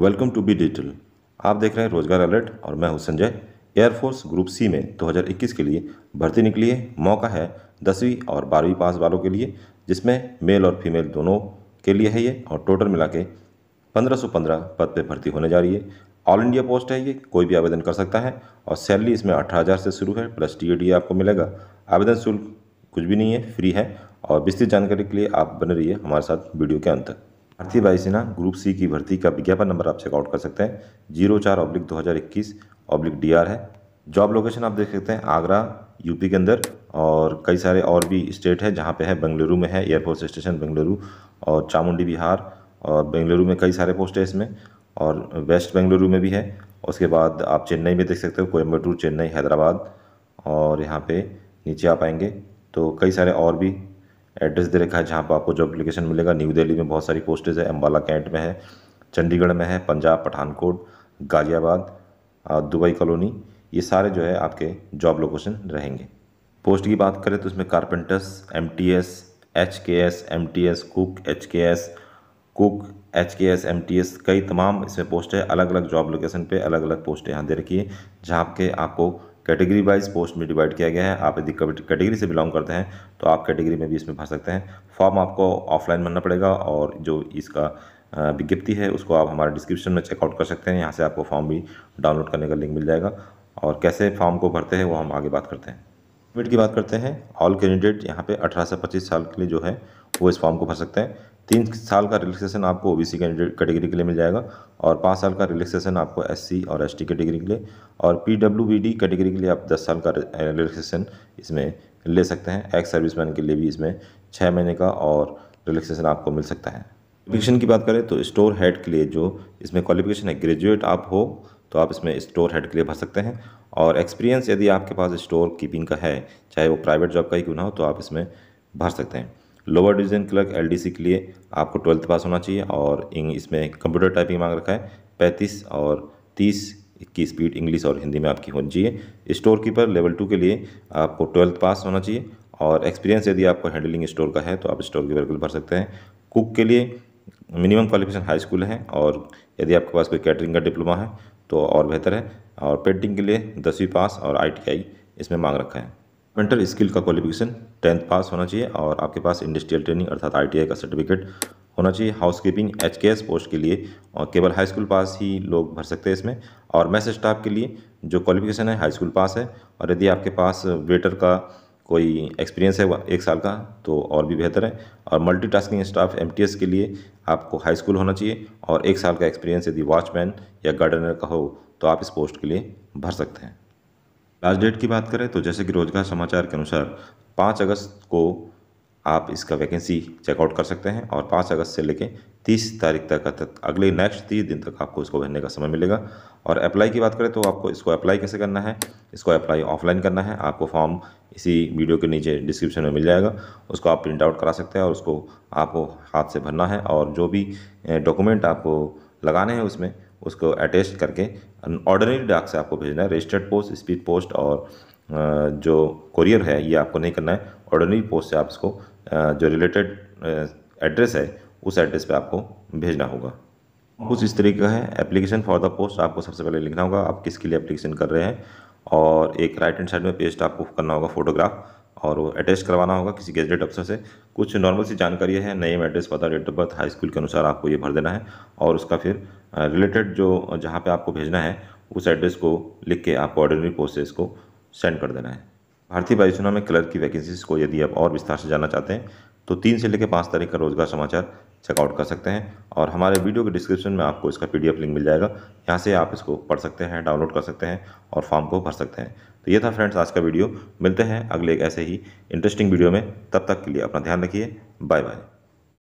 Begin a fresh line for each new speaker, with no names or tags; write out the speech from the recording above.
welcome to be digital आप देख रहे हैं रोजगार अलर्ट और मैं हूं संजय एयरफोर्स ग्रुप सी में 2021 के लिए भर्ती निकली है मौका है दसवीं और बारहवीं पास वालों के लिए जिसमें मेल और फीमेल दोनों के लिए है ये और टोटल मिला के पंद्रह पद पर भर्ती होने जा रही है ऑल इंडिया पोस्ट है ये कोई भी आवेदन कर सकता है और सैलरी इसमें अठारह से शुरू है प्लस टी आपको मिलेगा आवेदन शुल्क कुछ भी नहीं है फ्री है और विस्तृत जानकारी के लिए आप बने रहिए हमारे साथ वीडियो के अंत तक भारतीय वायुसेना ग्रुप सी की भर्ती का विज्ञापन नंबर आप चेकआउट कर सकते हैं जीरो चार ऑब्लिक दो हज़ार इक्कीस ऑब्लिक डी है जॉब लोकेशन आप देख सकते हैं आगरा यूपी के अंदर और कई सारे और भी स्टेट है जहाँ पे है बेंगलुरु में है एयरफोर्स स्टेशन बेंगलुरु और चामुंडी बिहार और बेंगलुरु में कई सारे पोस्ट है इसमें और वेस्ट बेंगलुरु में भी है उसके बाद आप चेन्नई में देख सकते हो कोयम्बटूर चेन्नई हैदराबाद और यहाँ पर नीचे आप पाएंगे तो कई सारे और भी एड्रेस दे रखा है जहाँ पर आपको जॉब अप्लीकेशन मिलेगा न्यू दिल्ली में बहुत सारी पोस्टेज है अम्बाला कैंट में है चंडीगढ़ में है पंजाब पठानकोट गाज़ियाबाद दुबई कॉलोनी ये सारे जो है आपके जॉब लोकेशन रहेंगे पोस्ट की बात करें तो इसमें carpenters M T S H K S M T S cook H K S cook H K S M T S कई तमाम इसमें पोस्ट है अलग अलग जॉब लोकेशन पे अलग अलग पोस्ट यहाँ दे रखी है जहाँ के आपको कैटेगरी वाइज पोस्ट में डिवाइड किया गया है आप यदि कैटेगरी से बिलोंग करते हैं तो आप कैटेगरी में भी इसमें भर सकते हैं फॉर्म आपको ऑफलाइन भरना पड़ेगा और जो इसका विज्ञप्ति है उसको आप हमारे डिस्क्रिप्शन में चेकआउट कर सकते हैं यहाँ से आपको फॉर्म भी डाउनलोड करने का लिंक मिल जाएगा और कैसे फॉर्म को भरते हैं वो हम आगे बात करते हैं कैंडिडेट की बात करते हैं ऑल कैंडिडेट यहाँ पे 18 से 25 साल के लिए जो है वो इस फॉर्म को भर सकते हैं तीन साल का रिलैक्सेशन आपको ओबीसी कैटेगरी के लिए मिल जाएगा और पाँच साल का रिलैक्सेशन आपको एससी और एसटी कैटेगरी के लिए और पीडब्ल्यूबीडी कैटेगरी के लिए आप दस साल का रिलैक्सेशन इसमें ले सकते हैं एक्स सर्विसमैन के लिए भी इसमें छः महीने का और रिलैक्सेशन आपको मिल सकता है क्वालिफिकेशन की बात करें तो स्टोर हेड के लिए जो इसमें क्वालिफिकेशन है ग्रेजुएट आप हो तो आप इसमें स्टोर हेड के लिए भर सकते हैं और एक्सपीरियंस यदि आपके पास स्टोर कीपिंग का है चाहे वो प्राइवेट जॉब का ही क्यों ना हो तो आप इसमें भर सकते हैं लोअर डिवीजन क्लर्क एल के लिए आपको ट्वेल्थ पास होना चाहिए और इसमें कंप्यूटर टाइपिंग मांग रखा है पैंतीस और तीस की स्पीड इंग्लिश और हिंदी में आपकी होनी चाहिए स्टोर कीपर लेवल टू के लिए आपको ट्वेल्थ पास होना चाहिए और एक्सपीरियंस यदि आपको हैंडलिंग स्टोर का है तो आप स्टोर कीपर के लिए भर सकते हैं कुक के लिए मिनिमम क्वालिफिकेशन हाई स्कूल है और यदि आपके पास कोई कैटरिंग का डिप्लोमा है तो और बेहतर है और पेंटिंग के लिए दसवीं पास और आई इसमें मांग रखा है पेंटर स्किल का क्वालिफिकेशन टेंथ पास होना चाहिए और आपके पास इंडस्ट्रियल ट्रेनिंग अर्थात आई का सर्टिफिकेट होना चाहिए housekeeping H K S post के लिए और केवल हाई स्कूल पास ही लोग भर सकते हैं इसमें और मैसेज स्टाफ के लिए जो क्वालिफिकेशन है हाई स्कूल पास है और यदि आपके पास वेटर का कोई एक्सपीरियंस है एक साल का तो और भी बेहतर है और मल्टीटास्किंग स्टाफ एमटीएस के लिए आपको हाई स्कूल होना चाहिए और एक साल का एक्सपीरियंस यदि वॉचमैन या गार्डनर का हो तो आप इस पोस्ट के लिए भर सकते हैं लास्ट डेट की बात करें तो जैसे कि रोजगार समाचार के अनुसार पाँच अगस्त को आप इसका वैकेंसी चेकआउट कर सकते हैं और पाँच अगस्त से लेकर तीस तारीख तक तक अगले नेक्स्ट तीस दिन तक आपको इसको भरने का समय मिलेगा और अप्लाई की बात करें तो आपको इसको अप्लाई कैसे करना है इसको अप्लाई ऑफलाइन करना है आपको फॉर्म इसी वीडियो के नीचे डिस्क्रिप्शन में मिल जाएगा उसको आप प्रिंट आउट करा सकते हैं और उसको आपको हाथ से भरना है और जो भी डॉक्यूमेंट आपको लगाने हैं उसमें उसको अटैच करके ऑर्डनरी डाक से आपको भेजना है रजिस्टर्ड पोस्ट स्पीड पोस्ट और जो कुरियर है ये आपको नहीं करना है ऑर्डनरी पोस्ट से आप इसको जो रिलेटेड एड्रेस है उस एड्रेस पे आपको भेजना होगा कुछ इस तरीके का है एप्लीकेशन फॉर द पोस्ट आपको सबसे पहले लिखना होगा आप किसके लिए एप्लीकेशन कर रहे हैं और एक राइट हैंड साइड में पेस्ट आपको करना होगा फोटोग्राफ और वो अटैच करवाना होगा किसी गेजेट अफसर से कुछ नॉर्मल सी जानकारी है नेम एड्रेस पता date of birth high school के अनुसार आपको ये भर देना है और उसका फिर रिलेटेड जो जहाँ पे आपको भेजना है उस एड्रेस को लिख के आपको ऑर्डिनरी प्रोसेस को सेंड कर देना है भारतीय वायुसेना में क्लर्क की वैकेंसीज को यदि आप और विस्तार से जानना चाहते हैं तो तीन से लेकर पाँच तारीख का रोजगार समाचार चेकआउट कर सकते हैं और हमारे वीडियो के डिस्क्रिप्शन में आपको इसका पी लिंक मिल जाएगा यहाँ से आप इसको पढ़ सकते हैं डाउनलोड कर सकते हैं और फॉर्म को भर सकते हैं तो ये था फ्रेंड्स आज का वीडियो मिलते हैं अगले एक ऐसे ही इंटरेस्टिंग वीडियो में तब तक के लिए अपना ध्यान रखिए बाय बाय